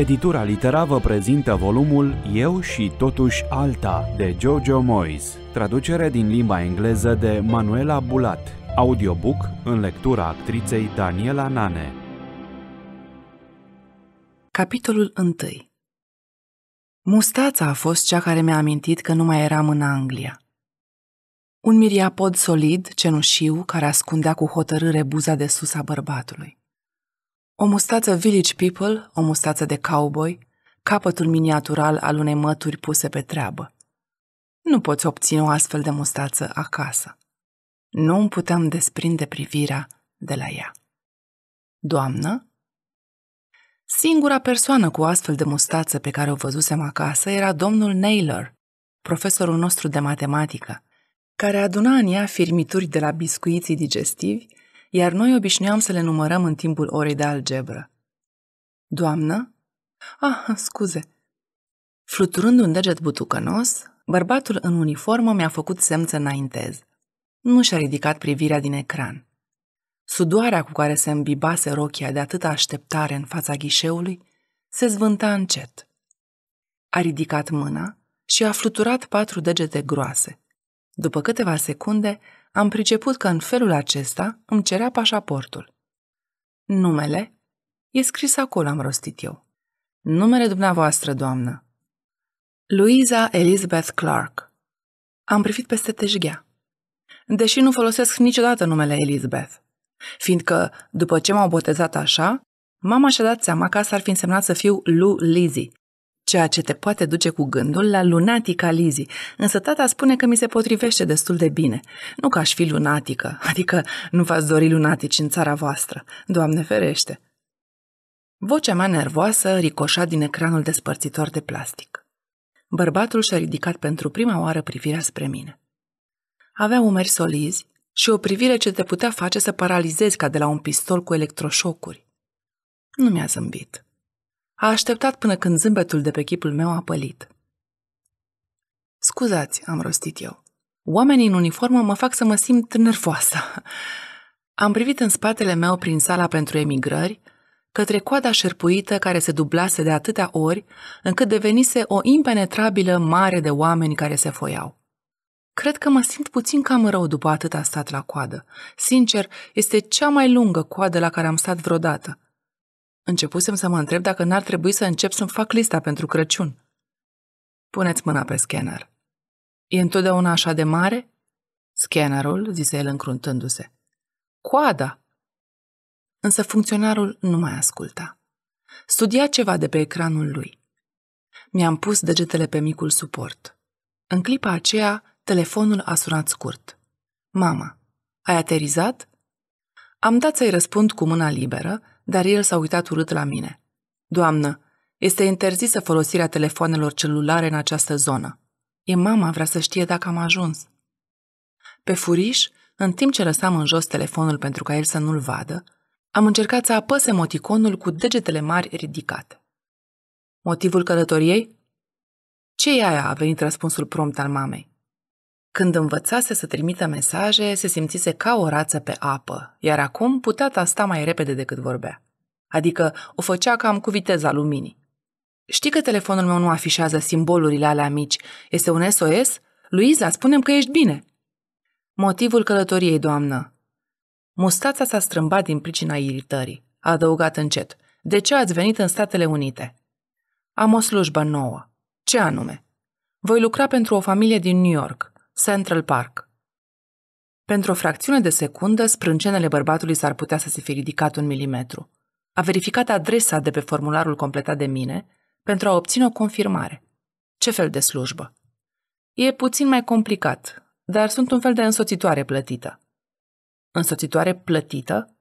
Editura Litera vă prezintă volumul Eu și totuși alta de Jojo Moyes, traducere din limba engleză de Manuela Bulat, audiobook în lectura actriței Daniela Nane. Capitolul 1 Mustața a fost cea care mi-a amintit că nu mai eram în Anglia. Un miriapod solid, cenușiu, care ascundea cu hotărâre buza de sus a bărbatului. O mustață village people, o mustață de cowboy, capătul miniatural al unei mături puse pe treabă. Nu poți obține o astfel de mustață acasă. Nu îmi puteam desprinde privirea de la ea. Doamnă? Singura persoană cu astfel de mustață pe care o văzusem acasă era domnul Naylor, profesorul nostru de matematică, care aduna în ea firmituri de la biscuiții digestivi iar noi obișnuiam să le numărăm în timpul orei de algebră. Doamnă? Ah, scuze. Fluturând un deget butucănos, bărbatul în uniformă mi-a făcut semn să înaintez. Nu și-a ridicat privirea din ecran. Sudoarea cu care se îmbibase rochia de atâta așteptare în fața ghișeului se zvânta încet. A ridicat mâna și a fluturat patru degete groase. După câteva secunde, am priceput că în felul acesta îmi cerea pașaportul. Numele? E scris acolo, am rostit eu. Numele dumneavoastră, doamnă. Louisa Elizabeth Clark. Am privit peste tejghea. Deși nu folosesc niciodată numele Elizabeth, fiindcă, după ce m-au botezat așa, mama și-a dat seama că asta ar fi însemnat să fiu Lou Lizzie, ceea ce te poate duce cu gândul la lunatica Lizzie, însă tata spune că mi se potrivește destul de bine. Nu că aș fi lunatică, adică nu v-ați dori lunatici în țara voastră. Doamne ferește! Vocea mea nervoasă ricoșa din ecranul despărțitor de plastic. Bărbatul și-a ridicat pentru prima oară privirea spre mine. Avea umeri solizi și o privire ce te putea face să paralizezi ca de la un pistol cu electroșocuri. Nu mi-a zâmbit. A așteptat până când zâmbetul de pe chipul meu a pălit. Scuzați, am rostit eu. Oamenii în uniformă mă fac să mă simt nervoasă. Am privit în spatele meu prin sala pentru emigrări, către coada șerpuită care se dublase de atâtea ori, încât devenise o impenetrabilă mare de oameni care se foiau. Cred că mă simt puțin cam rău după atât a stat la coadă. Sincer, este cea mai lungă coadă la care am stat vreodată. Începusem să mă întreb dacă n-ar trebui să încep să-mi fac lista pentru Crăciun. Puneți mâna pe scanner. E întotdeauna așa de mare? Scannerul, zise el încruntându-se. Coada! Însă funcționarul nu mai asculta. Studia ceva de pe ecranul lui. Mi-am pus degetele pe micul suport. În clipa aceea, telefonul a sunat scurt. Mama, ai aterizat? Am dat să-i răspund cu mâna liberă, dar el s-a uitat urât la mine. Doamnă, este interzisă folosirea telefonelor celulare în această zonă. E mama, vrea să știe dacă am ajuns. Pe furiș, în timp ce lăsam în jos telefonul pentru ca el să nu-l vadă, am încercat să apăs emoticonul cu degetele mari ridicate. Motivul călătoriei? Ce e aia? a venit răspunsul prompt al mamei. Când învățase să trimită mesaje, se simțise ca o rață pe apă, iar acum putea tasta mai repede decât vorbea. Adică o făcea cam cu viteza luminii. Știi că telefonul meu nu afișează simbolurile alea mici? Este un SOS? Luiza, spunem că ești bine! Motivul călătoriei, doamnă. Mustața s-a strâmbat din pricina iritării. A adăugat încet. De ce ați venit în Statele Unite? Am o slujbă nouă. Ce anume? Voi lucra pentru o familie din New York. Central Park. Pentru o fracțiune de secundă, sprâncenele bărbatului s-ar putea să se fi ridicat un milimetru. A verificat adresa de pe formularul completat de mine pentru a obține o confirmare. Ce fel de slujbă? E puțin mai complicat, dar sunt un fel de însoțitoare plătită. Însoțitoare plătită?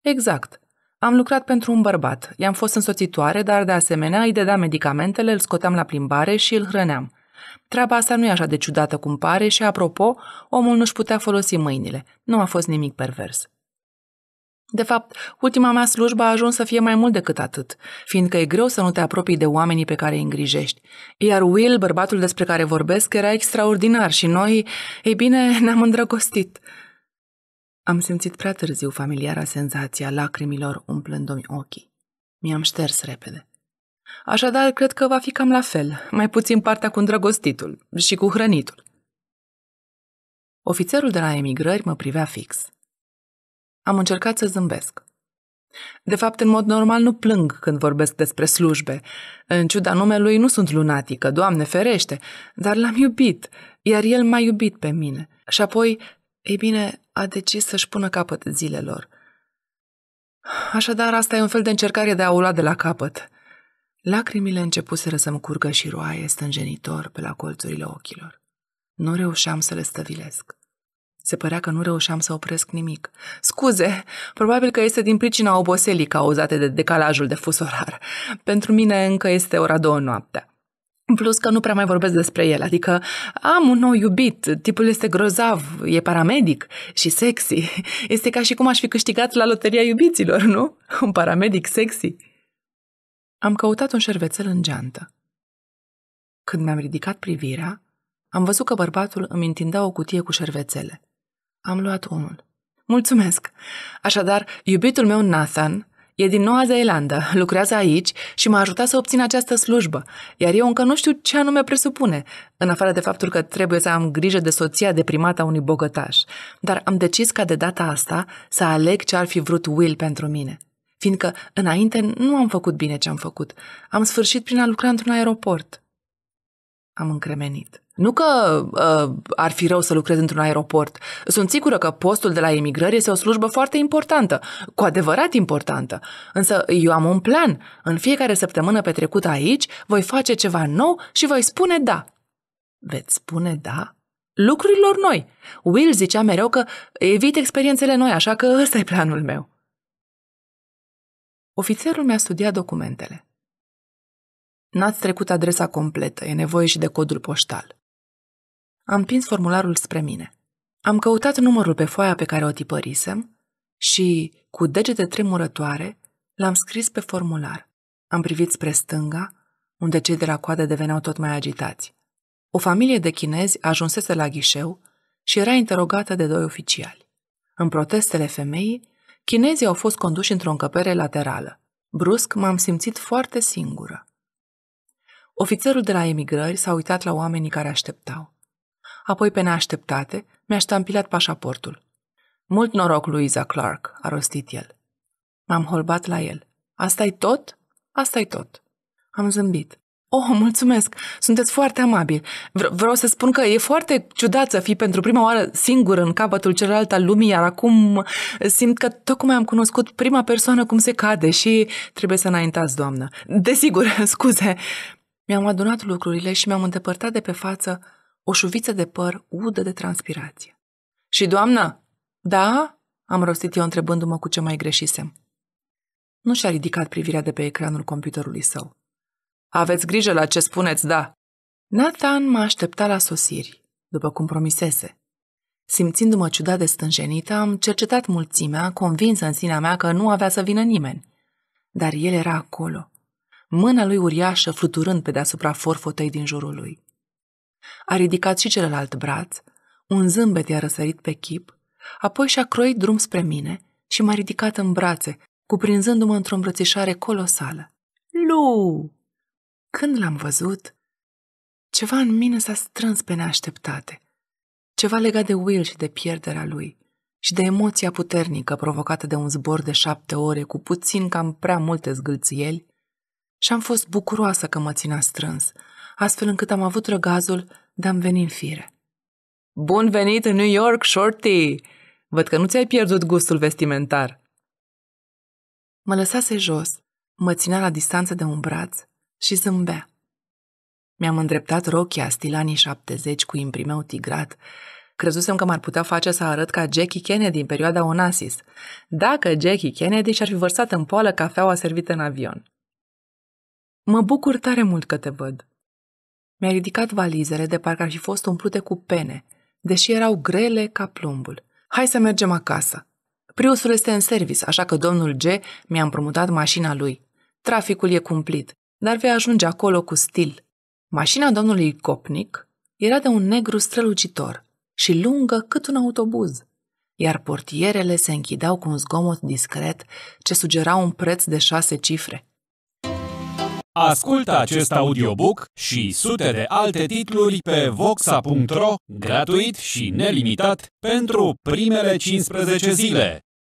Exact. Am lucrat pentru un bărbat, i-am fost însoțitoare, dar de asemenea îi dădeam medicamentele, îl scoteam la plimbare și îl hrăneam – Treaba asta nu e așa de ciudată cum pare și, apropo, omul nu-și putea folosi mâinile. Nu a fost nimic pervers. De fapt, ultima mea slujbă a ajuns să fie mai mult decât atât, fiindcă e greu să nu te apropii de oamenii pe care îi îngrijești. Iar Will, bărbatul despre care vorbesc, era extraordinar și noi, ei bine, ne-am îndrăgostit. Am simțit prea târziu familiara senzația lacrimilor umplându-mi ochii. Mi-am șters repede. Așadar, cred că va fi cam la fel, mai puțin partea cu îndrăgostitul și cu hrănitul. Ofițerul de la emigrări mă privea fix. Am încercat să zâmbesc. De fapt, în mod normal nu plâng când vorbesc despre slujbe. În ciuda numelui nu sunt lunatică, Doamne ferește, dar l-am iubit, iar el m-a iubit pe mine. Și apoi, ei bine, a decis să-și pună capăt zilelor. Așadar, asta e un fel de încercare de a o lua de la capăt. Lacrimile începuseră să-mi curgă și roaie stânjenitor pe la colțurile ochilor. Nu reușeam să le stăvilesc. Se părea că nu reușeam să opresc nimic. Scuze, probabil că este din pricina oboselii cauzate de decalajul de fus orar. Pentru mine încă este ora două noaptea. Plus că nu prea mai vorbesc despre el, adică am un nou iubit, tipul este grozav, e paramedic și sexy. Este ca și cum aș fi câștigat la loteria iubiților, nu? Un paramedic sexy. Am căutat un șervețel în geantă. Când mi-am ridicat privirea, am văzut că bărbatul îmi întindea o cutie cu șervețele. Am luat unul. Mulțumesc! Așadar, iubitul meu Nathan e din Noua Zeelandă, lucrează aici și m-a ajutat să obțin această slujbă, iar eu încă nu știu ce anume presupune, în afară de faptul că trebuie să am grijă de soția deprimată a unui bogătaș. Dar am decis ca de data asta să aleg ce ar fi vrut Will pentru mine – fiindcă înainte nu am făcut bine ce am făcut. Am sfârșit prin a lucra într-un aeroport. Am încremenit. Nu că uh, ar fi rău să lucrez într-un aeroport. Sunt sigură că postul de la emigrări este o slujbă foarte importantă, cu adevărat importantă. Însă eu am un plan. În fiecare săptămână petrecută aici, voi face ceva nou și voi spune da. Veți spune da? Lucrurilor noi. Will zicea mereu că evit experiențele noi, așa că ăsta e planul meu. Ofițerul mi-a studiat documentele. N-ați trecut adresa completă, e nevoie și de codul poștal. Am pins formularul spre mine. Am căutat numărul pe foaia pe care o tipărisem și, cu degete tremurătoare, l-am scris pe formular. Am privit spre stânga, unde cei de la coadă deveneau tot mai agitați. O familie de chinezi ajunsese la ghișeu și era interogată de doi oficiali. În protestele femeii Chinezii au fost conduși într-o încăpere laterală. Brusc m-am simțit foarte singură. Ofițerul de la emigrări s-a uitat la oamenii care așteptau. Apoi, pe neașteptate, mi-a ștampilat pașaportul. Mult noroc, Luisa Clark, a rostit el. M-am holbat la el. asta e tot? asta e tot. Am zâmbit. Oh, mulțumesc! Sunteți foarte amabil. Vre- vreau să spun că e foarte ciudat să fii pentru prima oară singur în capătul celălalt al lumii, iar acum simt că tocmai am cunoscut prima persoană cum se cade și trebuie să înaintați, doamnă. Desigur, scuze! Mi-am adunat lucrurile și mi-am îndepărtat de pe față o șuviță de păr udă de transpirație. Și, doamnă, da? Am rostit eu întrebându-mă cu ce mai greșisem. Nu și-a ridicat privirea de pe ecranul computerului său. Aveți grijă la ce spuneți, da. Nathan mă aștepta la sosiri, după cum promisese. Simțindu-mă ciudat de stânjenită, am cercetat mulțimea, convinsă în sinea mea că nu avea să vină nimeni. Dar el era acolo, mâna lui uriașă fluturând pe deasupra forfotei din jurul lui. A ridicat și celălalt braț, un zâmbet i-a răsărit pe chip, apoi și-a croit drum spre mine și m-a ridicat în brațe, cuprinzându-mă într-o îmbrățișare colosală. Lu! Când l-am văzut, ceva în mine s-a strâns pe neașteptate, ceva legat de Will și de pierderea lui și de emoția puternică provocată de un zbor de șapte ore cu puțin cam prea multe zgâlțieli și am fost bucuroasă că mă ținea strâns, astfel încât am avut răgazul de a-mi veni în fire. Bun venit în New York, Shorty! Văd că nu ți-ai pierdut gustul vestimentar. Mă lăsase jos, mă ținea la distanță de un braț și zâmbea. Mi-am îndreptat rochia stilanii 70 cu imprimeu tigrat. Crezusem că m-ar putea face să arăt ca Jackie Kennedy din perioada Onassis, dacă Jackie Kennedy și-ar fi vărsat în poală cafeaua servită în avion. Mă bucur tare mult că te văd. Mi-a ridicat valizele de parcă ar fi fost umplute cu pene, deși erau grele ca plumbul. Hai să mergem acasă. Priusul este în service, așa că domnul G mi-a împrumutat mașina lui. Traficul e cumplit dar vei ajunge acolo cu stil. Mașina domnului Copnic era de un negru strălucitor și lungă cât un autobuz, iar portierele se închideau cu un zgomot discret ce sugera un preț de șase cifre. Ascultă acest audiobook și sute de alte titluri pe voxa.ro gratuit și nelimitat pentru primele 15 zile.